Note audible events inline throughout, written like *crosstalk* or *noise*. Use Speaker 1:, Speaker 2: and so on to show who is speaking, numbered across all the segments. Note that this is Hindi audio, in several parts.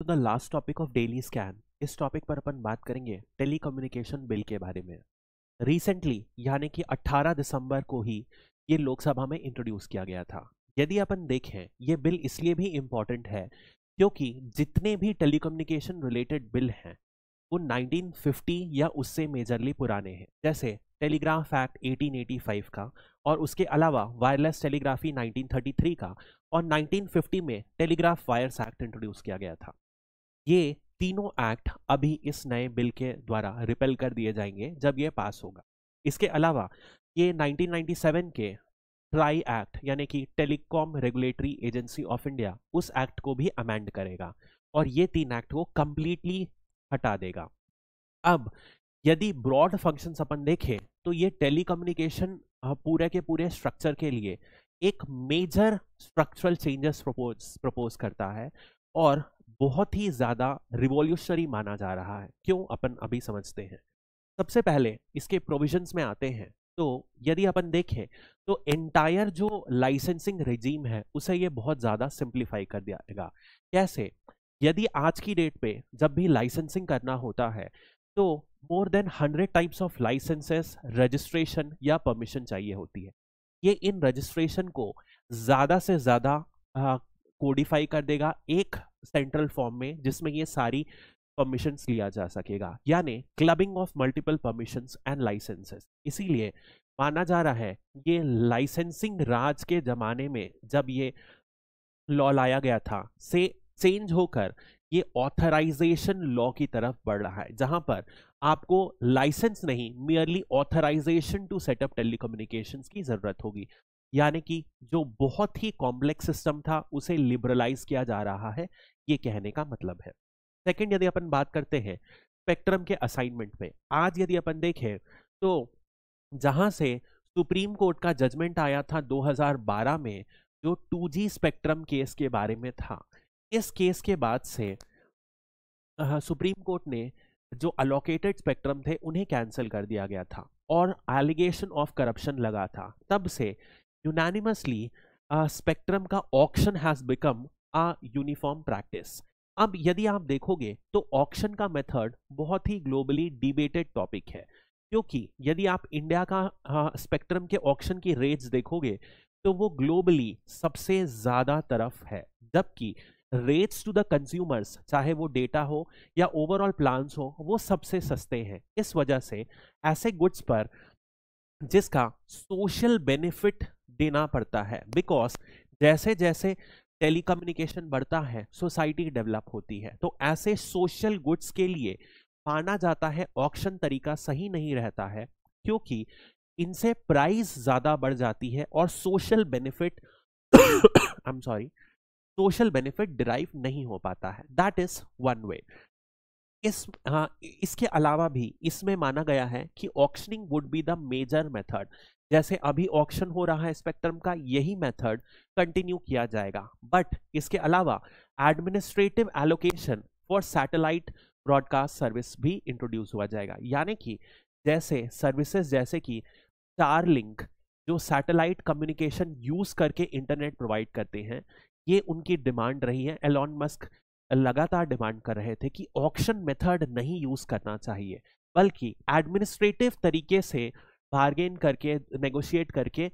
Speaker 1: तो the last topic of daily scan इस टॉपिक पर अपन बात करेंगे टेलीकम्युनिकेशन बिल के बारे में रिसेंटली यानी कि 18 दिसंबर को ही ये लोकसभा में इंट्रोड्यूस किया गया था यदि अपन देखें ये बिल इसलिए भी इम्पॉर्टेंट है क्योंकि जितने भी टेलीकम्युनिकेशन रिलेटेड बिल हैं वो 1950 या उससे मेजरली पुराने हैं जैसे टेलीग्राफ एक्ट 1885 का और उसके अलावा वायरलेस टेलीग्राफी 1933 का और 1950 में टेलीग्राफ वायर्स एक्ट इंट्रोड्यूस किया गया था ये तीनों एक्ट अभी इस नए बिल के द्वारा रिपेल कर दिए जाएंगे जब ये पास होगा इसके अलावा ये 1997 के ट्राई एक्ट यानी कि telecom regulatory agency of India उस एक्ट को भी अमेंड करेगा और ये तीन एक्ट को कम्प्लीटली हटा देगा अब यदि ब्रॉड फंक्शन अपन देखें तो ये टेलीकम्युनिकेशन पूरे के पूरे स्ट्रक्चर के लिए एक major structural changes propose propose करता है और बहुत ही ज़्यादा रिवोल्यूशनरी माना जा रहा है क्यों अपन अभी समझते हैं सबसे पहले इसके प्रोविजंस में आते हैं तो यदि अपन देखें तो एंटायर जो लाइसेंसिंग रेजीम है उसे ये बहुत ज़्यादा सिंप्लीफाई कर दिया जाएगा कैसे यदि आज की डेट पे जब भी लाइसेंसिंग करना होता है तो more than hundred types of licenses registration या परमिशन चाहिए होती है ये इन रजिस्ट्रेशन को ज़्यादा से ज़्यादा कोडिफाई कर देगा एक सेंट्रल फॉर्म में जिसमें ये सारी परमिशंस लिया जा सकेगा यानी clubbing of multiple permissions and licenses इसीलिए माना जा रहा है ये लाइसेंसिंग राज के ज़माने में जब ये लॉ लाया गया था से चेंज होकर ये ऑथराइजेशन लॉ की तरफ बढ़ रहा है जहां पर आपको लाइसेंस नहीं merely authorization to set up telecommunications की ज़रूरत होगी यानी कि जो बहुत ही कॉम्प्लेक्स सिस्टम था उसे लिबरलाइज किया जा रहा है ये कहने का मतलब है सेकंड यदि अपन बात करते हैं स्पेक्ट्रम के असाइनमेंट पे आज यदि अपन देखें तो जहां से सुप्रीम कोर्ट का जजमेंट आया था 2012 में जो 2G स्पेक्ट्रम केस के बारे में था इस केस के बाद से आ, सुप्रीम कोर्ट ने जो अलोकेटेड स्पेक्ट्रम थे उन्हें कैंसिल कर दिया गया था और एलिगेशन ऑफ करप्शन लगा था तब से यूनानिमसली स्पेक्ट्रम uh, का auction has become a uniform practice अब यदि आप देखोगे तो ऑक्शन का मेथड बहुत ही ग्लोबली डिबेटेड टॉपिक है क्योंकि यदि आप इंडिया का स्पेक्ट्रम हाँ, के ऑक्शन की रेट्स देखोगे तो वो ग्लोबली सबसे ज़्यादा तरफ है जबकि रेट्स टू द कंज्यूमर्स चाहे वो डेटा हो या ओवरऑल प्लान्स हो वो सबसे सस्ते हैं इस वजह से ऐसे गुड्स पर जिसका सोशल बेनिफिट देना पड़ता है बिकॉज जैसे जैसे टेलीकम्युनिकेशन बढ़ता है सोसाइटी डेवलप होती है तो ऐसे सोशल गुड्स के लिए माना जाता है ऑक्शन तरीका सही नहीं रहता है क्योंकि इनसे प्राइस ज़्यादा बढ़ जाती है और social benefit I am sorry social benefit derive नहीं हो पाता है दैट इज़ वन वे इस हाँ इसके अलावा भी इसमें माना गया है कि auctioning would be the major method जैसे अभी ऑक्शन हो रहा है स्पेक्ट्रम का यही मेथड कंटिन्यू किया जाएगा बट इसके अलावा administrative allocation for satellite broadcast service भी इंट्रोड्यूस हुआ जाएगा यानी कि जैसे सर्विसेज जैसे कि स्टार लिंक जो सैटेलाइट कम्युनिकेशन यूज़ करके इंटरनेट प्रोवाइड करते हैं ये उनकी डिमांड रही है एलॉन मस्क लगातार डिमांड कर रहे थे कि ऑक्शन मेथड नहीं यूज़ करना चाहिए बल्कि एडमिनिस्ट्रेटिव तरीके से बार्गेन करके नेगोशिएट करके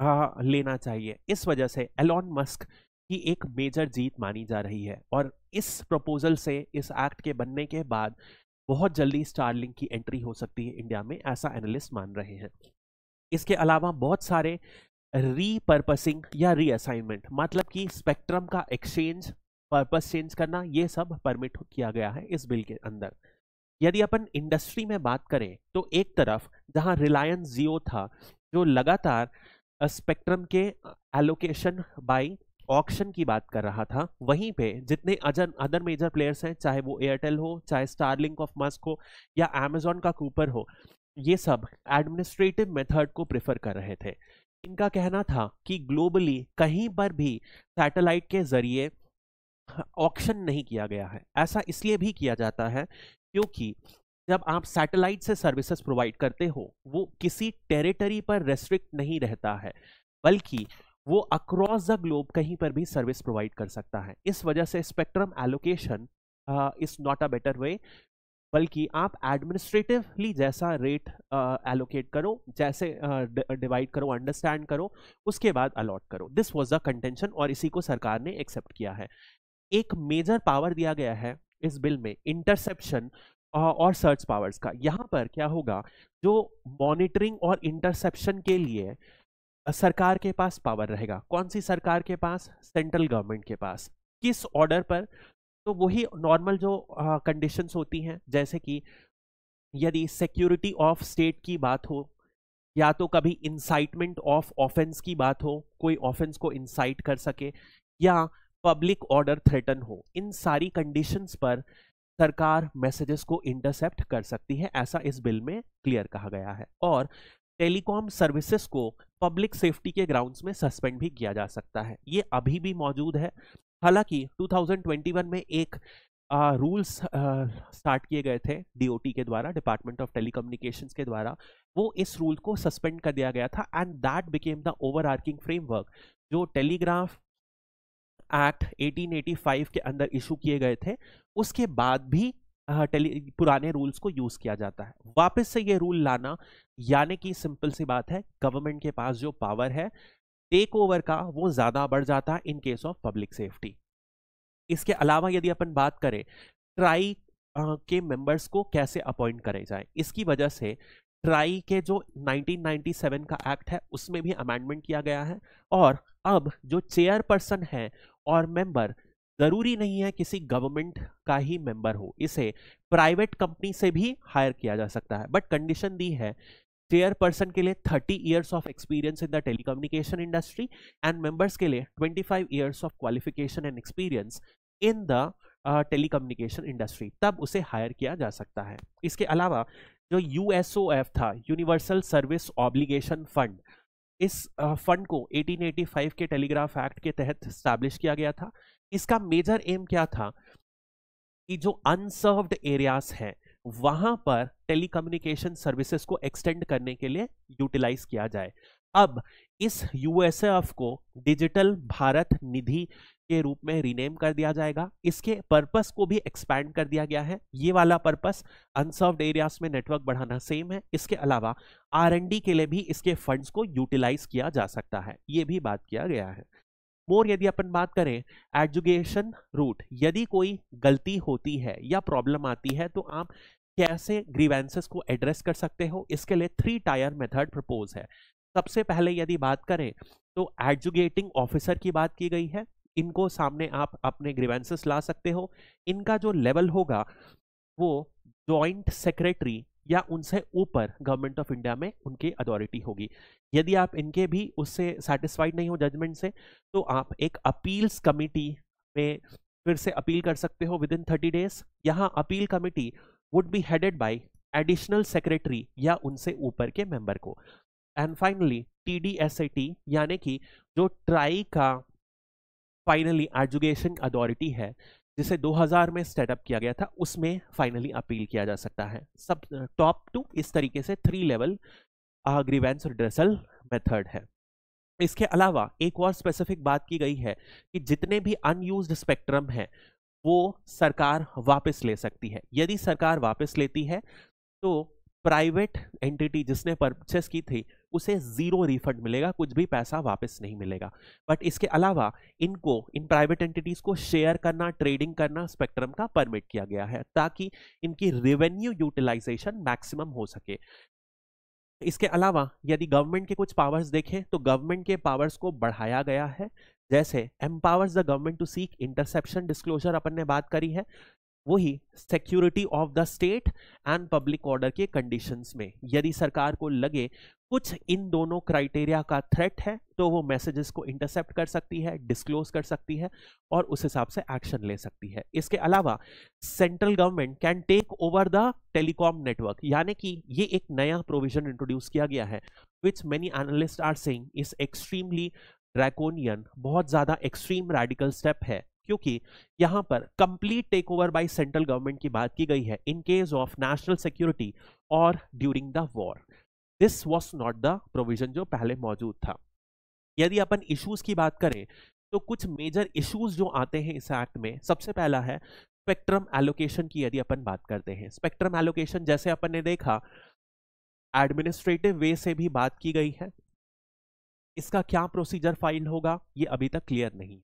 Speaker 1: आ, हाँ, लेना चाहिए इस वजह से एलॉन मस्क की एक मेजर जीत मानी जा रही है और इस प्रपोजल से इस एक्ट के बनने के बाद बहुत जल्दी स्टारलिंक की एंट्री हो सकती है इंडिया में ऐसा एनालिस्ट मान रहे हैं इसके अलावा बहुत सारे रीपर्पसिंग या रीअसाइनमेंट मतलब कि स्पेक्ट्रम का एक्सचेंज पर्पस चेंज करना ये सब परमिट किया गया है इस बिल के अंदर यदि अपन इंडस्ट्री में बात करें तो एक तरफ जहां रिलायंस जियो था जो लगातार स्पेक्ट्रम के एलोकेशन बाई ऑक्शन की बात कर रहा था वहीं पे जितने अजन अदर मेजर प्लेयर्स हैं चाहे वो एयरटेल हो चाहे स्टारलिंक ऑफ मस्क हो या अमेजोन का कूपर हो ये सब एडमिनिस्ट्रेटिव मेथड को प्रेफर कर रहे थे इनका कहना था कि ग्लोबली कहीं पर भी सैटेलाइट के जरिए ऑक्शन नहीं किया गया है ऐसा इसलिए भी किया जाता है क्योंकि जब आप सैटेलाइट से सर्विसेज प्रोवाइड करते हो वो किसी टेरिटरी पर रेस्ट्रिक्ट नहीं रहता है बल्कि वो अक्रॉस द ग्लोब कहीं पर भी सर्विस प्रोवाइड कर सकता है इस वजह से spectrum allocation is not a better way बल्कि आप एडमिनिस्ट्रेटिवली जैसा रेट एलोकेट uh, करो जैसे डिवाइड uh, करो अंडरस्टैंड करो उसके बाद अलॉट करो दिस वॉज द कंटेंशन और इसी को सरकार ने एक्सेप्ट किया है एक मेजर पावर दिया गया है इस बिल में इंटरसेप्शन और सर्च पावर्स का यहाँ पर क्या होगा जो मॉनिटरिंग और इंटरसेप्शन के लिए सरकार के पास पावर रहेगा कौन सी सरकार के पास सेंट्रल गवर्नमेंट के पास किस ऑर्डर पर तो वही नॉर्मल जो कंडीशंस uh, होती हैं जैसे कि यदि सिक्योरिटी ऑफ स्टेट की बात हो या तो कभी इंसाइटमेंट ऑफ ऑफेंस की बात हो कोई ऑफेंस को इंसाइट कर सके या पब्लिक ऑर्डर थ्रेटन हो इन सारी कंडीशंस पर सरकार मैसेजेस को इंटरसेप्ट कर सकती है ऐसा इस बिल में क्लियर कहा गया है और टेलीकॉम सर्विसेज को पब्लिक सेफ्टी के ग्राउंड्स में सस्पेंड भी किया जा सकता है ये अभी भी मौजूद है हालांकि 2021 में एक रूल्स स्टार्ट किए गए थे डीओटी के द्वारा डिपार्टमेंट ऑफ टेलीकम्युनिकेशन के द्वारा वो इस रूल को सस्पेंड कर दिया गया था and that became the over framework जो टेलीग्राफ एक्ट 1885 के अंदर इशू किए गए थे उसके बाद भी टेली पुराने रूल्स को यूज़ किया जाता है वापस से ये रूल लाना यानी कि सिंपल सी बात है गवर्नमेंट के पास जो पावर है टेक ओवर का वो ज़्यादा बढ़ जाता है in case of public safety इसके अलावा यदि अपन बात करें ट्राई के मेंबर्स को कैसे अपॉइंट करे जाए इसकी वजह से ट्राई के जो 1997 का एक्ट है उसमें भी अमेंडमेंट किया गया है और अब जो चेयरपर्सन है और मेंबर ज़रूरी नहीं है किसी गवर्नमेंट का ही मेंबर हो इसे प्राइवेट कंपनी से भी हायर किया जा सकता है बट कंडीशन दी है चेयरपर्सन के लिए 30 years of experience in the telecommunication industry and members के लिए 25 years of qualification and experience in the telecommunication industry तब उसे हायर किया जा सकता है इसके अलावा जो यूएसओएफ था यूनिवर्सल सर्विस ऑब्लिगेशन फंड इस फंड को 1885 के टेलीग्राफ एक्ट के तहत स्टैब्लिश किया गया था इसका मेजर एम क्या था कि जो अनसर्व्ड एरियाज हैं वहां पर टेलीकम्युनिकेशन सर्विसेज को एक्सटेंड करने के लिए यूटिलाइज किया जाए अब इस यूएसएफ को डिजिटल भारत निधि के रूप में रीनेम कर दिया जाएगा इसके पर्पस को भी एक्सपैंड कर दिया गया है ये वाला पर्पस अनसर्व्ड एरियाज में नेटवर्क बढ़ाना सेम है इसके अलावा आर के लिए भी इसके फंड्स को यूटिलाइज किया जा सकता है ये भी बात किया गया है मोर यदि अपन बात करें एजुकेशन रूट यदि कोई गलती होती है या प्रॉब्लम आती है तो आप कैसे ग्रीवेंसेस को एड्रेस कर सकते हो इसके लिए थ्री टायर मेथड प्रपोज है सबसे पहले यदि बात करें तो एजुकेटिंग ऑफिसर की बात की गई है इनको सामने आप अपने ग्रीवेंसेस ला सकते हो इनका जो लेवल होगा वो जॉइंट सेक्रेटरी या उनसे ऊपर गवर्नमेंट ऑफ इंडिया में उनकी अथॉरिटी होगी यदि आप इनके भी उससे सेटिस्फाइड नहीं हो जजमेंट से तो आप एक अपील्स कमिटी में फिर से अपील कर सकते हो विद इन थर्टी डेज यहाँ appeal committee would be headed by additional secretary या उनसे ऊपर के मेंबर को and finally T D S A T यानी कि जो ट्राई का फाइनली एजुकेशन अथॉरिटी है जिसे 2000 में सेटअप किया गया था उसमें फाइनली अपील किया जा सकता है सब टॉप टू इस तरीके से three level grievance redressal method है इसके अलावा एक और स्पेसिफिक बात की गई है कि जितने भी अनयूज स्पेक्ट्रम है वो सरकार वापस ले सकती है यदि सरकार वापस लेती है तो प्राइवेट एंटिटी जिसने परचेस की थी उसे ज़ीरो रिफंड मिलेगा कुछ भी पैसा वापस नहीं मिलेगा बट इसके अलावा इनको इन प्राइवेट एंटिटीज़ को शेयर करना ट्रेडिंग करना स्पेक्ट्रम का परमिट किया गया है ताकि इनकी रेवेन्यू यूटिलाइजेशन मैक्सिमम हो सके इसके अलावा यदि गवर्नमेंट के कुछ पावर्स देखें तो गवर्नमेंट के पावर्स को बढ़ाया गया है जैसे empowers the government to seek interception disclosure अपन ने बात करी है वही security of the state and public order के कंडीशंस में यदि सरकार को लगे कुछ इन दोनों क्राइटेरिया का थ्रेट है तो वो मैसेजेस को इंटरसेप्ट कर सकती है डिस्क्लोज कर सकती है और उस हिसाब से एक्शन ले सकती है इसके अलावा central government can take over the telecom network यानी कि ये एक नया प्रोविजन इंट्रोड्यूस किया गया है which many analyst are saying is extremely draconian बहुत ज़्यादा एक्सट्रीम रेडिकल स्टेप है क्योंकि यहां पर complete take over by central government की बात की गई है in case of national security और during the war this was not the provision जो पहले मौजूद था यदि अपन इश्यूज की बात करें तो कुछ मेजर इश्यूज जो आते हैं इस एक्ट में सबसे पहला है स्पेक्ट्रम एलोकेशन की यदि अपन बात करते हैं स्पेक्ट्रम एलोकेशन जैसे अपन ने देखा एडमिनिस्ट्रेटिव वे से भी बात की गई है इसका क्या प्रोसीजर फाइल होगा ये अभी तक क्लियर नहीं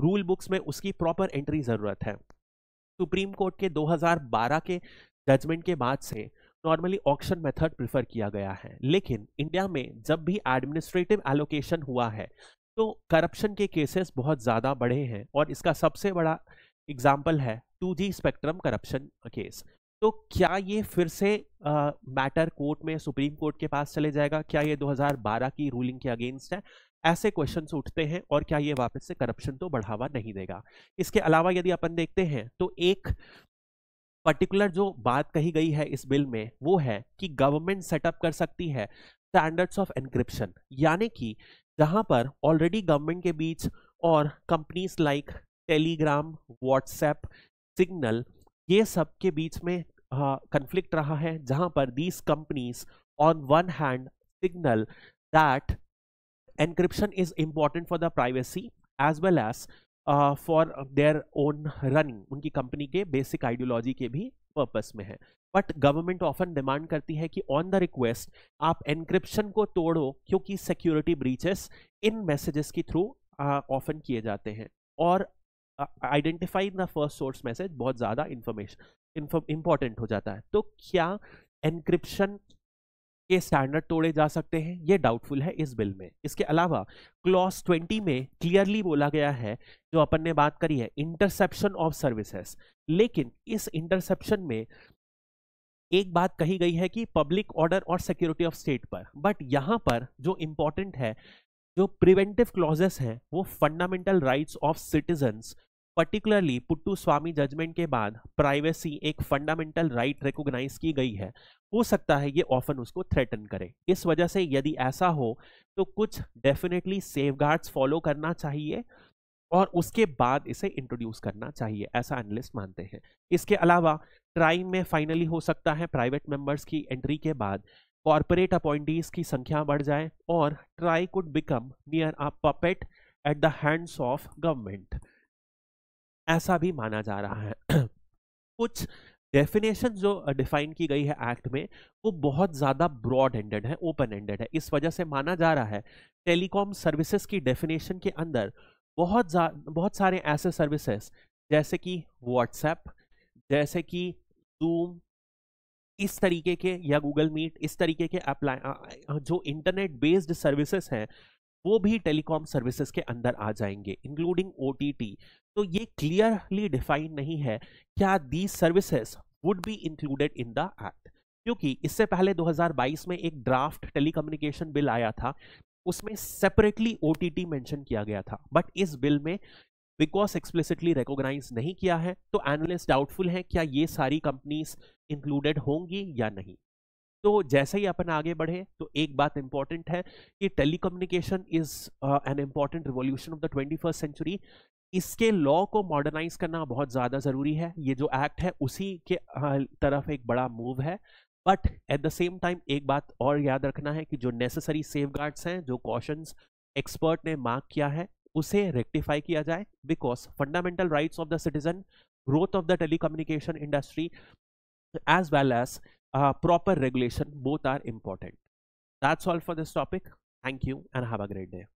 Speaker 1: रूल बुक्स में उसकी प्रॉपर एंट्री ज़रूरत है सुप्रीम कोर्ट के 2012 के जजमेंट के बाद से नॉर्मली ऑक्शन मेथड प्रिफर किया गया है लेकिन इंडिया में जब भी एडमिनिस्ट्रेटिव एलोकेशन हुआ है तो करप्शन के केसेस बहुत ज़्यादा बढ़े हैं और इसका सबसे बड़ा एग्जाम्पल है two G spectrum corruption case तो क्या ये फिर से मैटर कोर्ट में सुप्रीम कोर्ट के पास चले जाएगा क्या ये 2012 की रूलिंग के अगेंस्ट है ऐसे क्वेश्चन उठते हैं और क्या ये वापस से करप्शन तो बढ़ावा नहीं देगा इसके अलावा यदि अपन देखते हैं तो एक पर्टिकुलर जो बात कही गई है इस बिल में वो है कि गवर्नमेंट सेटअप कर सकती है स्टैंडर्ड्स ऑफ एनक्रिप्शन यानी कि जहां पर ऑलरेडी गवर्नमेंट के बीच और companies like Telegram WhatsApp Signal ये सब के बीच में कंफ्लिक्ट हाँ, रहा है जहां पर these companies on one hand signal that encryption is important for the privacy as well as for their own running उनकी कंपनी के बेसिक आइडियोलॉजी के भी पर्पस में है बट गवर्नमेंट ऑफन डिमांड करती है कि ऑन द रिक्वेस्ट आप एनक्रिप्शन को तोड़ो क्योंकि सिक्योरिटी ब्रीचेस इन मैसेजेस के थ्रू ऑफन किए जाते हैं और identify the first source message बहुत ज़्यादा इंफॉर्मेशन इंपॉर्टेंट हो जाता है तो क्या एनक्रिप्शन के स्टैंडर्ड तोड़े जा सकते हैं ये डाउटफुल है इस बिल में इसके अलावा क्लॉज 20 में क्लियरली बोला गया है जो अपन ने बात करी है इंटरसेप्शन ऑफ सर्विसेस लेकिन इस इंटरसेप्शन में एक बात कही गई है कि पब्लिक ऑर्डर और सिक्योरिटी ऑफ स्टेट पर बट यहाँ पर जो इम्पोर्टेंट है जो प्रिवेंटिव क्लॉजेस हैं वो fundamental rights of citizens particularly Puttaswamy judgment के बाद प्राइवेसी एक फंडामेंटल राइट रिकोगनाइज की गई है हो सकता है ये ऑफन उसको थ्रेटन करे इस वजह से यदि ऐसा हो तो कुछ डेफिनेटली सेफ फॉलो करना चाहिए और उसके बाद इसे इंट्रोड्यूस करना चाहिए ऐसा एनालिस्ट मानते हैं इसके अलावा ट्राइम में फाइनली हो सकता है प्राइवेट मेंबर्स की एंट्री के बाद कॉरपोरेट अपॉइंटीज की संख्या बढ़ जाए और TRAI could become near a puppet at the hands of government ऐसा भी माना जा रहा है *clears throat* कुछ डेफिनेशन जो डिफाइन की गई है एक्ट में वो बहुत ज़्यादा ब्रॉड एंडेड है ओपन एंडेड है इस वजह से माना जा रहा है टेलीकॉम सर्विसेज की डेफिनेशन के अंदर बहुत बहुत सारे ऐसे सर्विसेज जैसे कि व्हाट्सएप जैसे कि जूम इस तरीके के या गूगल मीट इस तरीके के अप्लाई जो इंटरनेट बेस्ड सर्विसेज हैं वो भी टेलीकॉम सर्विसेज के अंदर आ जाएंगे इंक्लूडिंग ओ तो ये क्लियरली डिफाइन नहीं है क्या the services would be included in the act क्योंकि इससे पहले 2022 में एक ड्राफ्ट टेलीकम्युनिकेशन बिल आया था उसमें सेपरेटली ओ टी मेंशन किया गया था बट इस बिल में बिकॉज एक्सप्लिसिटली रिकोगनाइज नहीं किया है तो एनालिस्ट डाउटफुल हैं क्या ये सारी कंपनीज इंक्लूडेड होंगी या नहीं तो जैसे ही अपन आगे बढ़े तो एक बात इंपॉर्टेंट है कि telecommunication is an important revolution of the twenty first century इसके लॉ को मॉडर्नाइज करना बहुत ज़्यादा ज़रूरी है ये जो एक्ट है उसी के तरफ एक बड़ा मूव है but at the same time एक बात और याद रखना है कि जो नेसेसरी सेफ हैं जो कॉशंस एक्सपर्ट ने मार्क किया है उसे रेक्टिफाई किया जाए because fundamental rights of the citizen growth of the telecommunication industry as well as proper regulation both are are that's all for this topic thank you and have a great day